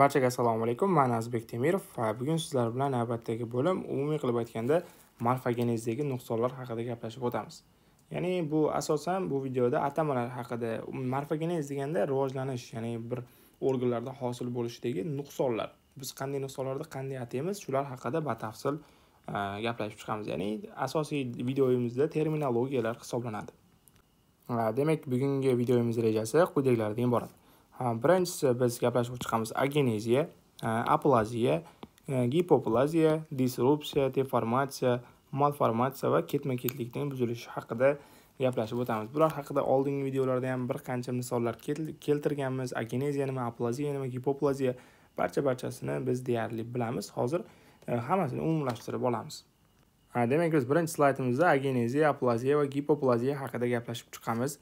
barchaga assalomu alaykum man azbek temirov va bugun sizlar bilan navbatdagi bo'lim umumiy qilib aytganda morfogenezdagi nuqsonlar haqida gaplashib o'tamiz ya'ni bu asosan bu videoda atamalar haqida morfogenez deganda rivojlanish ya'ni bir organlarda hosil bo'lishidagi nuqsonlar biz qanday nuqsonlarni qanday ataymiz shular haqida batafsil e, gaplashib chiqamiz ya'ni asosiy videoyimizda terminologiyalar hisoblanadi e, demak bugungi videoyimiz rejasi quyidagilardan iborat birinchisi biz gaplashib chiqamiz ageneziya aplaziya gipoplaziya disrupsiya deformatsiya malformatsiya va ketma ketlikning buzilishi haqida gaplashib o'tamiz bular haqida oldingi videolarda ham bir qancha misollar keltirganmiz ageneziya nima aplaziya nima gipoplaziya barcha barchasini biz deyarli bilamiz hozir e, hammasini umumlashtirib olamiz demak biz birinchi slaydimizda ageneziya aplaziya va gipoplaziya haqida gaplashib chiqamiz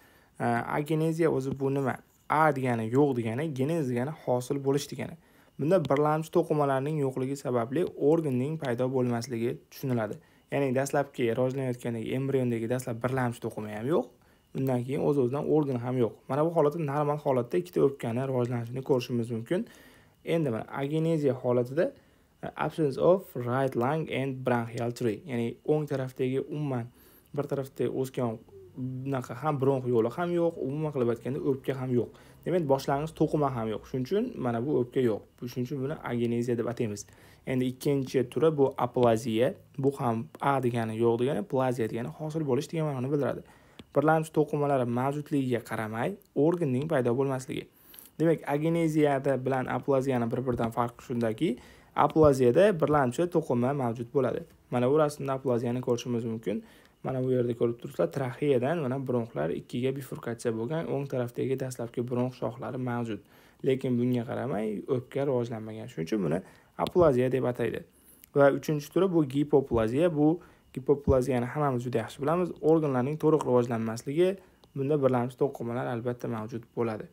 ageneziya o'zi bu nima a degani yo'q degani genez degani hosil bo'lish degani bunda birlamchi to'qimalarning yo'qligi sababli organning paydo bo'lmasligi tushuniladi ya'ni dastlabki rivojlanayotgandagi embriondagi dastlab birlamchi to'qima ham yo'q undan keyin o'z o'zidan organ ham yo'q mana bu holatda normal holatda ikkita o'pkani rivojlanishini ko'rishimiz mumkin endi mana ageneziya holatida e, absence of right lung and bronchial tree ya'ni o'ng tarafdagi umuman bir tarafda o'sgan bunaqa ham bronx yo'li ham yo'q umuman qilib aytganda o'pka ham yo'q demak boshlang'ich to'qima ham yo'q shuning uchun mana bu o'pka yo'q shuning uchun buni ageneziya deb ataymiz endi ikkinchi turi bu aplaziya bu ham a degani yo'q degani plaziya degani hosil bo'lish degan ma'noni bildiradi birlamchi to'qimalar mavjudligiga qaramay organning paydo bo'lmasligi demak ageneziyada bilan aplaziyani bir biridan farqi shundaki aplaziyada birlamchi to'qima mavjud bo'ladi mana bu rasmda aplaziyani ko'rishimiz mumkin mana bu yerda ko'rib turibsizlar traxeyadan mana bronxlar ikkiga bifurkatsiya bo'lgan o'ng tarafdagi dastlabki bronx shoxlari mavjud lekin bunga qaramay o'pka rivojlanmagan shuning uchun buni aplaziya deb ataydi va uchinchi turi bu gipoplaziya bu gipoplaziyani hammamiz juda yaxshi bilamiz organlarning to'liq rivojlanmasligi bunda birlamchi to'qimalar albatta mavjud bo'ladi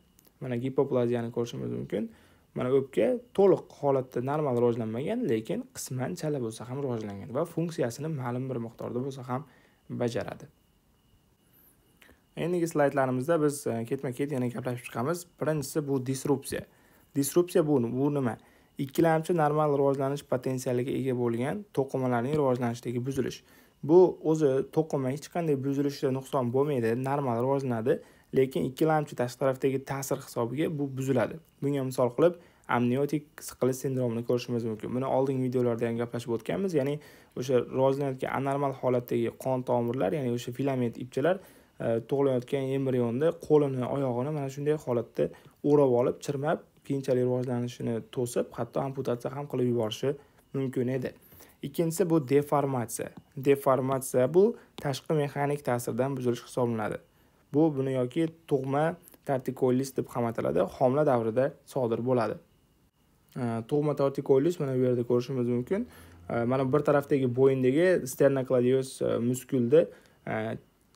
mana gipoplaziyani ko'rishimiz mumkin mana o'pka to'liq holatda normal rivojlanmagan lekin qisman chala bo'lsa ham rivojlangan va funksiyasini ma'lum bir miqdorda bo'lsa ham bajaradi endigi slaydlarimizda biz e, ketma ket yana gaplashib chiqamiz birinchisi bu disrupsiya disrupsiya bu bu nima ikkilamchi normal rivojlanish potensialiga ega bo'lgan to'qimalarning rivojlanishdagi buzilish bu o'zi to'qima hech qanday buzilishda nuqson bo'lmaydi normal rivojlanadi lekin ikkilamchi tashqi tarafdagi ta'sir hisobiga bu buziladi bunga misol qilib amniotik siqilish sindromini ko'rishimiz mumkin buni oldingi videolarda ham gaplashib o'tganmiz ya'ni o'sha rivojlanayotgan anormal holatdagi qon tomirlar ya'ni o'sha filament ipchalar e, tug'ilayotgan embrionda qo'lini oyog'ini mana shunday holatda o'rab olib chirmab keyinchalik rivojlanishini to'sib hatto amputatsiya ham qilib yuborishi mumkin edi ikkinchisi bu deformatsiya deformatsiya bu tashqi mexanik ta'sirdan buzilish hisoblanadi bu buni yoki tug'ma tortikolis deb ham ataladi homila davrida sodir bo'ladi tug'ma tortikolis mana bu yerda ko'rishimiz mumkin mana bir tarafdagi bo'yindagi kladios muskulni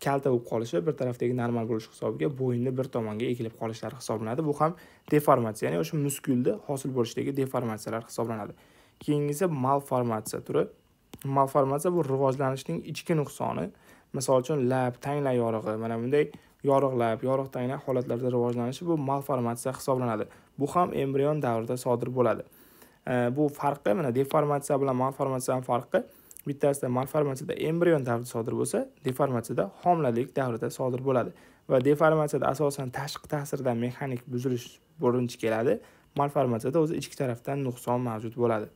kalta bo'lib qolishi bir tarafdagi normal bo'lish hisobiga bo'yinni bir tomonga egilib qolishlari hisoblanadi bu ham deformatsiya ya'ni o'sha muskulni hosil bo'lishidagi deformatsiyalar hisoblanadi keyingisi malformatsiya turi malformatsiya bu rivojlanishning ichki nuqsoni misol uchun lab tanglay yorig'i mana bunday yorug'lab yorug' tanglar holatlarda rivojlanishi bu malformatsiya hisoblanadi bu ham embrion davrida sodir bo'ladi bu farqi mana deformatsiya bilan malformatsiyani farqi bittasida malformatsiyada embrion davrida sodir bo'lsa deformatsiyada homilalik davrida sodir bo'ladi va deformatsiyada asosan tashqi ta'sirdan mexanik buzilish birinchi keladi malformatsiyada o'zi ichki tarafdan nuqson mavjud bo'ladi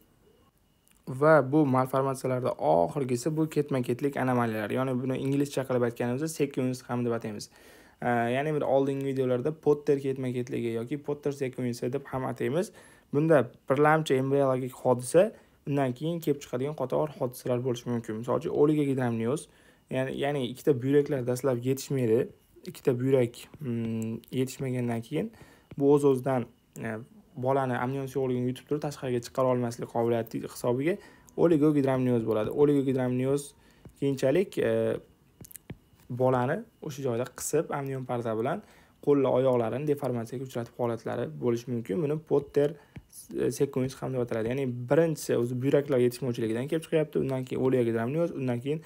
va bu malformatsiyalarda oxirgisi bu ketma ketlik anomaliyalar ya'ni buni inglizcha qilib aytganimizda sekuens ham deb ataymiz ya'ni bir oldingi videolarda potter ketma ketligi yoki potter sekuensi deb ham ataymiz bunda birlamchi embriologik hodisa undan keyin kelib chiqadigan qator hodisalar bo'lishi mumkin misol uchun oligogidamnios ya'ni ya'ni ikkita buyraklar dastlab yetishmaydi ikkita buyrak mm, yetishmagandan keyin bu o'z o'zidan e, bolani amnion suyuqligini yutib turib tashqariga chiqara olmaslik qobiliyati hisobiga oligogidramnioz bo'ladi oligogidramnioz keyinchalik e, bolani o'sha joyda qisib amnion parda bilan qo'llar oyoqlarini deformatsiyaga uchratib holatlari bo'lishi mumkin buni potter e, sekunj ham deb ataladi ya'ni birinchisi o'zi buyraklar yetishmovchiligidan kelib chiqyapti undan keyin oligogidramnioz undan keyin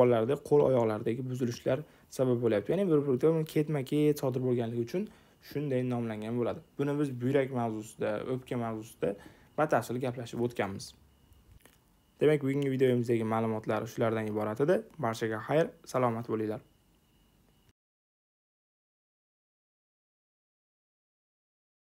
bolalarda qo'l oyoqlardagi buzilishlar sabab bo'lyapti ya'ni bir ketma ket sodir bo'lganligi uchun shunday nomlangan bo'ladi buni biz buyrak mavzusida o'pka mavzusida batafsil gaplashib o'tganmiz demak bugungi videomizdagi ma'lumotlar shulardan iborat edi barchaga xayr salomat bo'linglar